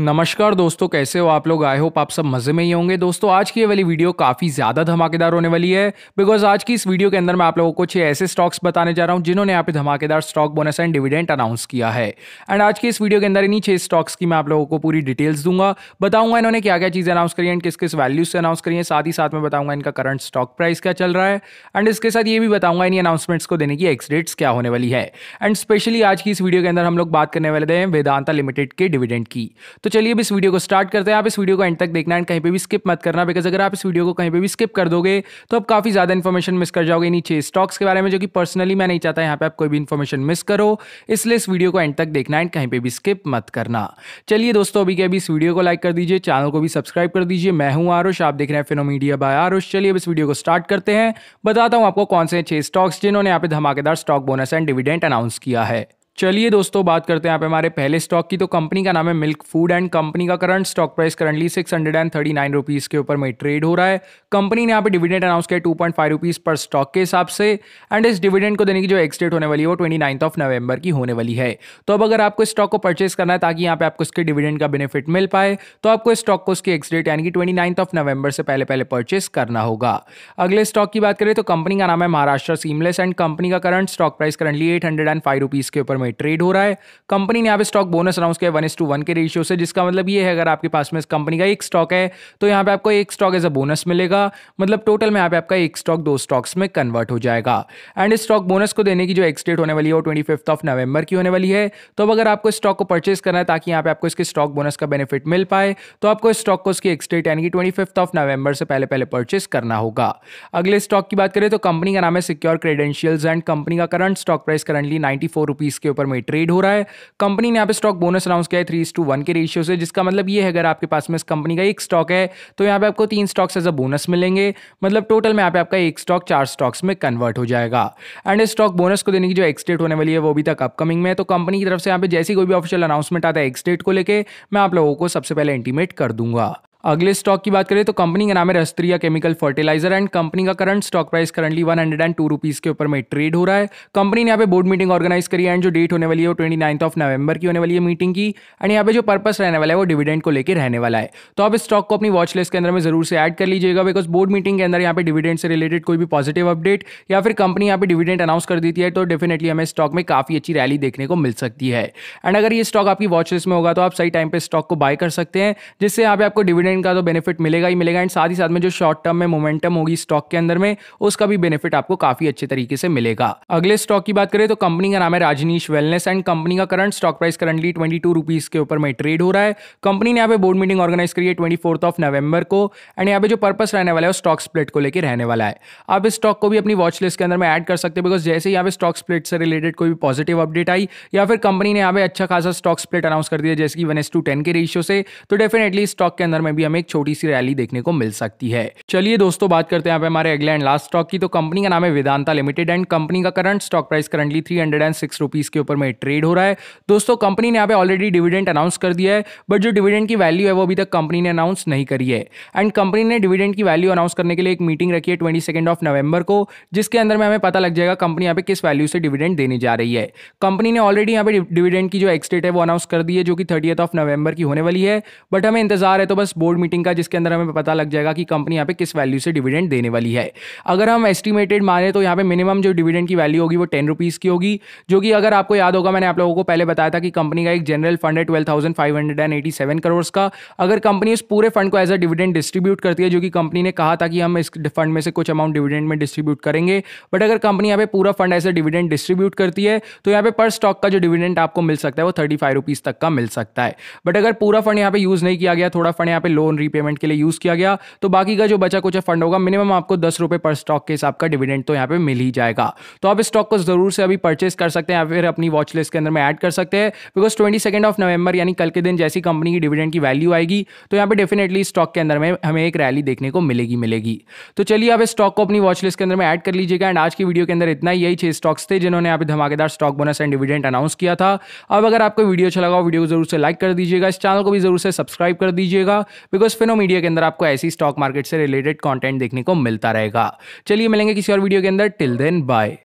नमस्कार दोस्तों कैसे हो आप लोग आई होप आप सब मजे में ही होंगे दोस्तों आज की ये वाली वीडियो काफ़ी ज़्यादा धमाकेदार होने वाली है बिकॉज आज की इस वीडियो के अंदर मैं आप लोगों को छह ऐसे स्टॉक्स बताने जा रहा हूँ जिन्होंने यहाँ पे धमाकेदार stock bonus and dividend announce किया है एंड आज की इस वीडियो के अंदर इन्हीं छह स्टॉक्स की मैं आप लोगों को पूरी डिटेल्स दूंगा बताऊंगा इन्होंने क्या क्या चीज़ें अनाउंस करी एंड किस किस वैल्यू से अनाउंस करी है साथ ही साथ में बताऊंगा इनका करंट स्टॉक प्राइस क्या चल रहा है एंड इसके साथ ये भी बताऊंगा इन अनाउंसमेंट्स को देने की एक्सडेट्स क्या होने वाली है एंड स्पेशली आज की इस वीडियो के अंदर हम लोग बात करने वाले थे वेदांता लिमिटेड के डिविडेंट की तो चलिए अब इस वीडियो को स्टार्ट करते हैं आप इस वीडियो को एंड तक देखना एंड कहीं पर भी स्किप मत करना बिकॉज अगर आप इस वीडियो को कहीं पर भी स्किप कर दोगे तो आप काफ़ी ज़्यादा इन्फॉर्मेशन मिस कर जाओगे नीचे स्टॉक्स के बारे में जो कि पर्सनली मैं नहीं चाहता यहाँ पर आप कोई भी इन्फॉर्मेशन मिस करो इसलिए इस वीडियो को एंड तक देखना एंड कहीं पर भी स्किप मत करना चलिए दोस्तों अभी के अभी इस वीडियो को लाइक कर दीजिए चैनल को भी सब्सक्राइब कर दीजिए मैं हूँ आरुष आप देख रहे हैं फिनोमीडिया बाय आरुष चलिए अब इस वीडियो को स्टार्ट करते हैं बताता हूँ आपको कौन से छह स्टॉक्स जिन्होंने यहाँ पे धमाकेदार stock bonus and dividend announce किया है चलिए दोस्तों बात करते हैं यहाँ पे हमारे पहले स्टॉक की तो कंपनी का नाम है मिल्क फूड एंड कंपनी का current stock price currently six hundred and thirty nine rupees के ऊपर में ट्रेड हो रहा है कंपनी ने यहाँ पे डिविडेंड अनाउंस किया टू पॉइंट फाइव रुपीज़ पर स्टॉक के हिसाब से एंड इस डिविडेंड को देने की जो एक्सडेट होने वाली है वो ट्वेंटी नाइन्थ ऑफ नवंबर की होने वाली है तो अब अगर आपको इस स्टॉक को परचेस करना है ताकि यहाँ पे आपको इसके डिविडेंड का बेनिफिट मिल पाए तो आपको इस स्टॉक को उसकी एक्सडेट यानी कि ट्वेंटी नाइन्थ ऑफ नवंबर से पहले पहले परचेस करना होगा अगले स्टॉक की बात करें तो कंपनी का नाम है महाराष्ट्र सीमलेस एंड कंपनी का current stock price currently eight hundred and five rupees के ऊपर में ट्रेड हो रहा है कंपनी ने यहाँ पे स्टॉक बोनस अनाउंस किया वन एस टू वन के रेशियो से जिसका मतलब ये है अगर आपके पास में इस कंपनी का एक स्टॉक है तो यहाँ पे आपको एक स्टॉक एज अ बोनस मिलेगा मतलब टोटल में यहाँ पे आपका एक स्टॉक दो स्टॉक्स में कन्वर्ट हो जाएगा एंड इस स्टॉक बोनस को देने की जो एक्सडेट होने वाली है वो ट्वेंटी फिफ्थ ऑफ नवंबर की होने वाली है तो अब अगर आपको स्टॉक को परचेज करना है ताकि यहाँ पे आपको इसके स्टॉक बोनस का बेनिफिट मिल पाए तो आपको इस स्टॉक को उसकी एक्सडेट यानी कि ट्वेंटी फिफ्थ ऑफ नवंबर से पहले पहले परचेस करना होगा अगले स्टॉक की बात करें तो कंपनी का नाम है सिक्योर क्रेडेंशियल्स एंड कंपनी का current stock price currently ninety four rupees के ऊपर में ट्रेड हो रहा है कंपनी ने यहाँ पे स्टॉक बोनस अनाउंस किया है थ्री टू वन के रेशियो से जिसका मतलब ये है अगर आपके पास में इस कंपनी का एक स्टॉक है तो यहाँ पे आपको तीन स्टॉक्स एज अ बोनस मिलेंगे मतलब टोटल में यहाँ पे आपका एक स्टॉक चार स्टॉक्स में कन्वर्ट हो जाएगा एंड इस स्टॉक बोनस को देने की जो एक्सडेट होने वाली है वो अभी तक अपकमिंग में है तो कंपनी की तरफ से यहाँ पे जैसी कोई भी ऑफिशियल अनाउंसमेंट आता है एक्सडेट को लेकर मैं आप लोगों को सबसे पहले इंटीमेट कर दूंगा अगले स्टॉक की बात करें तो कंपनी का नाम है Rashtriya chemical fertilizer and company का current stock price currently one hundred and two rupees के ऊपर में ट्रेड हो रहा है कंपनी ने यहाँ पे बोर्ड मीटिंग ऑर्गेनाइज करी है एंड जो डेट होने वाली है वो ट्वेंटी नाइन्थ ऑफ नवंबर की होने वाली है मीटिंग की एंड यहाँ पे जो पर्पस रहने वाला है वो डिविडेंड को लेकर रहने वाला है तो आप इस स्टॉक को अपनी वॉच लिस्ट के अंदर में जरूर से ऐड कर लीजिएगा बिकॉज बोर्ड मीटिंग के अंदर यहाँ पे डिविडेंड से रिलेटेड कोई भी पॉजिटिव अपडेट या फिर कंपनी यहाँ पे डिविडेंड अनाउंस कर देती है तो डेफिनेटली हमें स्टॉक में काफ़ी अच्छी रैली देखने को मिल सकती है एंड अगर ये स्टॉक आपकी वॉच लिस्ट में होगा तो आप सही टाइम पर स्टॉक को बाय कर सकते हैं जिससे यहाँ पे आपको डिविडेंड इनका तो बेनिफिट मिलेगा ही मिलेगा एंड साथ ही साथ में जो शॉर्ट टर्म में मोमेंटम होगी स्टॉक के अंदर में उसका भी बेनिफिट आपको काफी अच्छे तरीके से मिलेगा अगले स्टॉक की बात करें तो कंपनी का नाम है राजनीश वेलनेस एंड कंपनी का current stock price currently twenty two rupees के ऊपर में ट्रेड हो रहा है कंपनी ने यहाँ पे बोर्ड मीटिंग ऑर्गेनाइज करी है ट्वेंटी फोर्थ ऑफ नवंबर को एंड यहाँ पे जो पर्पस रहने वाला है वो स्टॉक स्प्लिट को लेकर रहने वाला है आप इस स्टॉक को भी अपनी वॉच लिस्ट के अंदर में ऐड कर सकते हैं बिकॉज जैसे यहाँ पे स्टॉक स्प्लिट से रिलेटेड कोई भी पॉजिटिव अपडेट आई या फिर कंपनी ने यहाँ पे अच्छा खासा स्टॉक स्प्लिट अनाउंस कर दिया जैसे कि वन एस टू टेन के रेशियो से तो डेफिनेटली स्टॉक के अंदर में भी भी हमें एक छोटी सी रैली देखने को मिल सकती है चलिए दोस्तों बात करते हैं हमारे अगले एंड लास्ट स्टॉक की तो कंपनी का नाम है वेदांता लिमिटेड एंड कंपनी का current stock price currently three hundred and six rupees के ऊपर में ट्रेड हो रहा है दोस्तों कंपनी ने यहाँ पे ऑलरेडी डिविडेंड अनाउंस कर दिया है बट जो डिविडेंड की वैल्यू है वो अभी तक कंपनी ने अनाउंस नहीं करी है एंड कंपनी ने डिविडेंड की वैल्यू अनाउंस करने के लिए एक मीटिंग रखी है ट्वेंटी सेकेंड ऑफ नवंबर को जिसके अंदर में हमें पता लग जाएगा कंपनी यहाँ पे किस वैल्यू से डिविडेंड देने जा रही है कंपनी ने ऑलरेडी यहाँ पे डिविडेंड की जो एक्सडेट है वो अनाउंस कर दी है जो कि थर्टी ऑफ नवंबर की होने वाली है बट हमें इंतजार है तो बस बोर्ड बोर्ड मीटिंग का जिसके अंदर हमें पता लग जाएगा कि कंपनी यहाँ पे किस वैल्यू से डिविडेंड देने वाली है अगर हम एस्टिमेटेड माने तो यहाँ पे मिनिमम जो डिविडेंड की वैल्यू होगी वो टेन रुपीज़ की होगी जो कि अगर आपको याद होगा मैंने आप लोगों को पहले बताया था कि कंपनी का एक जनरल फंड है twelve thousand five hundred and eighty seven crore का अगर कंपनी इस पूरे फंड को एज अ डिविडेंड डिस्ट्रीब्यूट करती है जो कि कंपनी ने कहा था कि हम इस फंड में से कुछ अमाउंट डिविडेंड में डिस्ट्रीब्यूट करेंगे बट अगर कंपनी यहाँ पे पूरा fund as a dividend distribute करती है तो यहाँ पे पर स्टॉक का जो डिविडेंड आपको मिल सकता है वो थर्टी फाइव रुपीज़ तक का मिल सकता है बट अगर पूरा फंड यहाँ पे यूज़ नहीं किया गया थोड़ा फंड यहाँ पे लो लोन रीपेमेंट के लिए यूज़ किया गया तो बाकी का जो बचा कुछ फंड होगा मिनिमम आपको दस रुपए पर स्टॉक के हिसाब का डिविडेंड तो यहाँ पे मिल ही जाएगा तो आप इस स्टॉक को जरूर से अभी परचेस कर सकते हैं या फिर अपनी वॉच लिस्ट के अंदर में ऐड कर सकते हैं because twenty second of November यानी कल के दिन जैसी कंपनी की डिविडेंड की वैल्यू आएगी तो यहाँ पे डेफिनेटली स्टॉक के अंदर में हमें एक रैली देखने को मिलेगी मिलेगी तो चलिए आप इस स्टॉक को अपनी वॉच लिस्ट के अंदर में ऐड कर लीजिएगा एंड आज की वीडियो के अंदर इतना यही छह स्टॉक्स थे जिन्होंने यहाँ पे धमाकेदार stock bonus and dividend announce किया था अब अगर आपको वीडियो अच्छा लगा वीडियो को जरूर से लाइक कर दीजिएगा इस चैनल को भी जरूर से सब्सक्राइब कर दीजिएगा बिकॉज मीडिया के अंदर आपको ऐसी स्टॉक मार्केट से रिलेटेड कॉन्टेंट देखने को मिलता रहेगा चलिए मिलेंगे किसी और वीडियो के अंदर टिल देन बाय